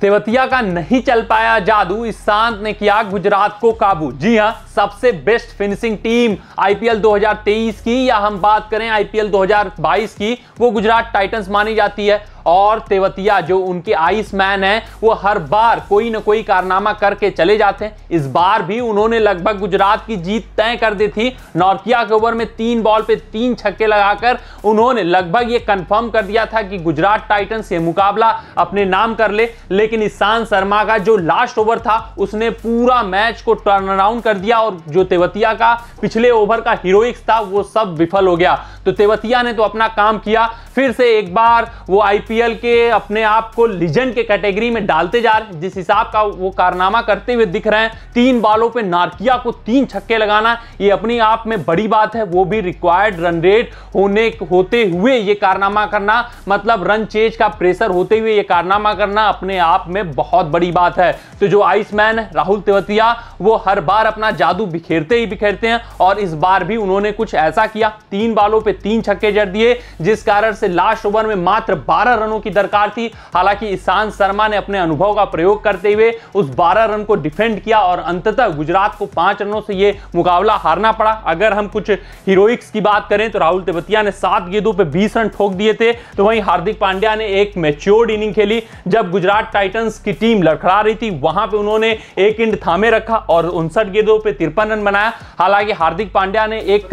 तेवतिया का नहीं चल पाया जादू इस सांत ने किया गुजरात को काबू जी हाँ सबसे बेस्ट फिनिशिंग टीम आईपीएल 2023 की या हम बात करें आईपीएल 2022 की वो गुजरात टाइटंस मानी जाती है और तेवतिया जो उनके आइस मैन है वो हर बार कोई ना कोई कारनामा करके चले जाते हैं इस बार भी उन्होंने लगभग गुजरात की जीत तय कर दी थी नौकिया के ओवर में तीन बॉल पे तीन छक्के लगाकर उन्होंने लगभग ये कंफर्म कर दिया था कि गुजरात टाइटंस ये मुकाबला अपने नाम कर ले, लेकिन ईशान शर्मा का जो लास्ट ओवर था उसने पूरा मैच को टर्न अराउंड कर दिया और जो तेवतिया का पिछले ओवर का हीरोइक्स था वो सब विफल हो गया तो तेवतिया ने तो अपना काम किया फिर से एक बार वो आईपीएल के अपने आप को लीजेंड के कैटेगरी में डालते जा रहे हैं जिस हिसाब का वो कारनामा करते हुए दिख रहे हैं तीन बालों पे नारकिया को तीन छक्के लगाना ये अपनी आप में बड़ी बात है वो भी रिक्वायर्ड रन रेट होने होते हुए ये कारनामा करना मतलब रन चेज का प्रेशर होते हुए ये कारनामा करना अपने आप में बहुत बड़ी बात है तो जो आइसमैन राहुल तेवतिया वो हर बार अपना जादू जादू बिखेरते ही बिखेरते हैं और इस बार भी उन्होंने कुछ ऐसा किया तीन बालों पे तीन छक्के जड़ दिए जिस कारण से लास्ट ओवर में मात्र 12 रनों की दरकार थी हालांकि ईशांत शर्मा ने अपने अनुभव का प्रयोग करते हुए उस 12 रन को डिफेंड किया और अंततः गुजरात को पांच रनों से यह मुकाबला हारना पड़ा अगर हम कुछ हीरोइक्स की बात करें तो राहुल तेवतिया ने सात गेंदों पर बीस रन ठोक दिए थे तो वहीं हार्दिक पांड्या ने एक मेच्योर्ड इनिंग खेली जब गुजरात टाइटन्स की टीम लड़खड़ा रही थी वहां पर उन्होंने एक इंड थामे रखा और उनसठ गेंदों पर तिरपन रन बनाया हालांकि हार्दिक पांड्या ने एक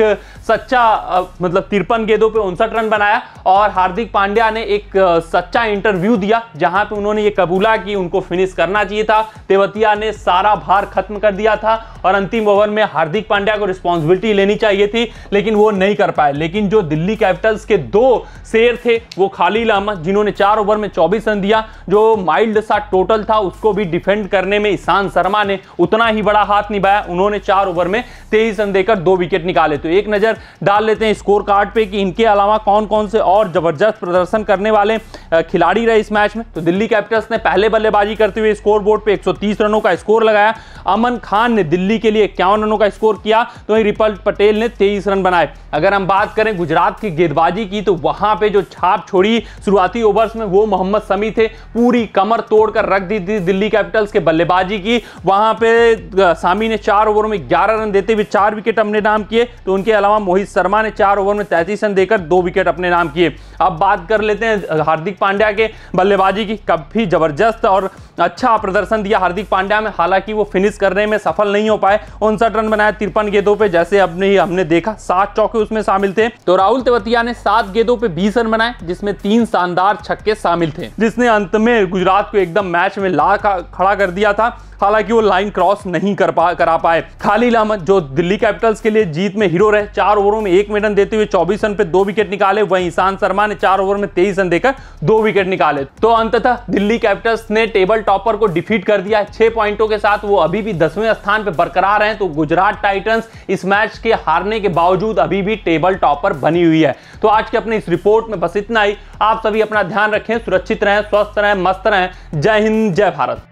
सच्चा मतलब तिरपन गेंदों पे उनसठ रन बनाया और हार्दिक पांड्या ने एक सच्चा इंटरव्यू दिया जहां पे उन्होंने ये कबूला कि उनको फिनिश करना चाहिए था तेवतिया ने सारा भार खत्म कर दिया था और अंतिम ओवर में हार्दिक पांड्या को रिस्पॉन्सिबिलिटी लेनी चाहिए थी लेकिन वो नहीं कर पाए लेकिन जो दिल्ली कैपिटल्स के दो शेर थे वो खालिल अहमद जिन्होंने चार ओवर में चौबीस रन दिया जो माइल्ड सा टोटल था उसको भी डिफेंड करने में ईशान शर्मा ने उतना ही बड़ा हाथ निभाया उन्होंने चार ओवर में तेईस रन देकर दो विकेट निकाले तो एक नज़र डाल लेते हैं स्कोर कार्ड पे कि इनके अलावा कौन कौन से और ज़बरदस्त प्रदर्शन करने वाले खिलाड़ी रहे इस मैच में तो दिल्ली कैपिटल्स ने पहले बल्लेबाजी करते हुए स्कोर बोर्ड पर एक रनों का स्कोर लगाया अमन खान ने दिल्ली के लिए इक्यावन रनों का स्कोर किया तो वहीं रिपल पटेल ने तेईस रन बनाए अगर हम बात करें गुजरात की गेंदबाजी की तो वहां पे जो छाप छोड़ी शुरुआती ओवर्स में वो मोहम्मद समी थे पूरी कमर तोड़कर रख दी थी दिल्ली कैपिटल्स के बल्लेबाजी की वहां पे सामी ने चार ओवर ओवर में ग्यारह रन देते हुए चार विकेट अपने नाम किए तो उनके अलावा मोहित शर्मा ने चार ओवर में तैंतीस रन देकर दो विकेट अपने नाम किए अब बात कर लेते हैं हार्दिक पांड्या के बल्लेबाजी की काफ़ी जबरदस्त और अच्छा प्रदर्शन दिया हार्दिक पांड्या में हालांकि वो फिनिश करने में सफल नहीं हो पाए उनसठ रन बनाए तिरपन गेंदों पर जैसे अपने ही हमने देखा सात चौके उसमें शामिल थे तो राहुल तेवतिया ने सात गेंदों पर बीस रन बनाए जिसमें तीन शानदार छक्के शामिल थे जिसने अंत में गुजरात को एकदम मैच में ला खड़ा कर दिया था हालांकि वो लाइन क्रॉस नहीं कर पा करा पाए खाली अहमद जो दिल्ली कैपिटल्स के लिए जीत में हीरो रहे चार ओवरों में एक मेडन देते हुए चौबीस रन पे दो विकेट निकाले वहीं ईशांत शर्मा ने चार ओवर में तेईस रन देकर दो विकेट निकाले तो अंततः दिल्ली कैपिटल्स ने टेबल टॉपर को डिफीट कर दिया छह पॉइंटों के साथ वो अभी भी दसवें स्थान पर बरकरार है तो गुजरात टाइटन्स इस मैच के हारने के बावजूद अभी भी टेबल टॉपर बनी हुई है तो आज के अपने इस रिपोर्ट में बस इतना ही आप सभी अपना ध्यान रखें सुरक्षित रहें स्वस्थ रहें मस्त रहें जय हिंद जय भारत